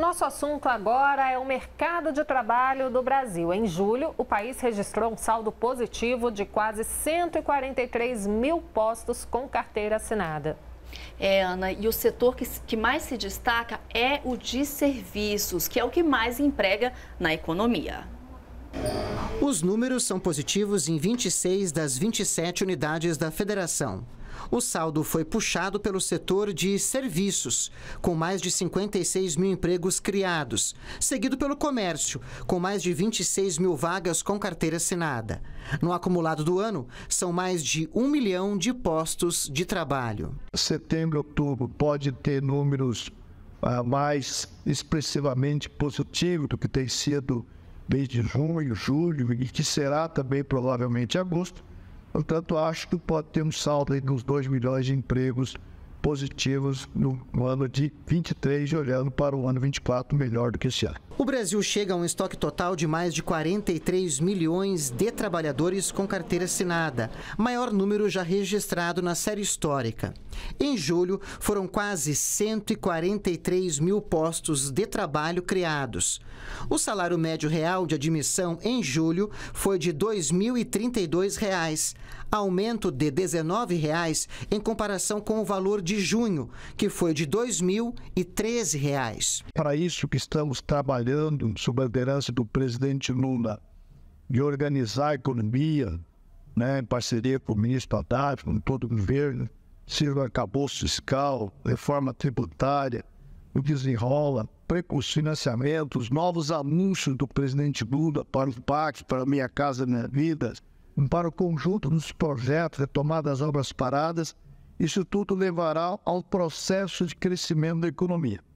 Nosso assunto agora é o mercado de trabalho do Brasil. Em julho, o país registrou um saldo positivo de quase 143 mil postos com carteira assinada. É, Ana, e o setor que, que mais se destaca é o de serviços, que é o que mais emprega na economia. Os números são positivos em 26 das 27 unidades da federação. O saldo foi puxado pelo setor de serviços, com mais de 56 mil empregos criados, seguido pelo comércio, com mais de 26 mil vagas com carteira assinada. No acumulado do ano, são mais de um milhão de postos de trabalho. Setembro, outubro pode ter números ah, mais expressivamente positivos do que tem sido desde junho, julho e que será também provavelmente agosto Portanto, acho que pode ter um saldo aí dos 2 milhões de empregos positivos no, ano de 23 e olhando para o ano 24 melhor do que esse ano. O Brasil chega a um estoque total de mais de 43 milhões de trabalhadores com carteira assinada, maior número já registrado na série histórica. Em julho, foram quase 143 mil postos de trabalho criados. O salário médio real de admissão em julho foi de R$ 2.032, aumento de R$ 19,00 em comparação com o valor de junho, que foi de R$ 2.013. Para isso que estamos trabalhando, sob a liderança do presidente Lula, de organizar a economia, né, em parceria com o ministro Haddad, com todo o governo, seja o acabouço fiscal, reforma tributária, o desenrola, os financiamentos, novos anúncios do presidente Lula para o PAC, para a Minha Casa Minha Vida, para o conjunto dos projetos, retomada das obras paradas, isso tudo levará ao processo de crescimento da economia.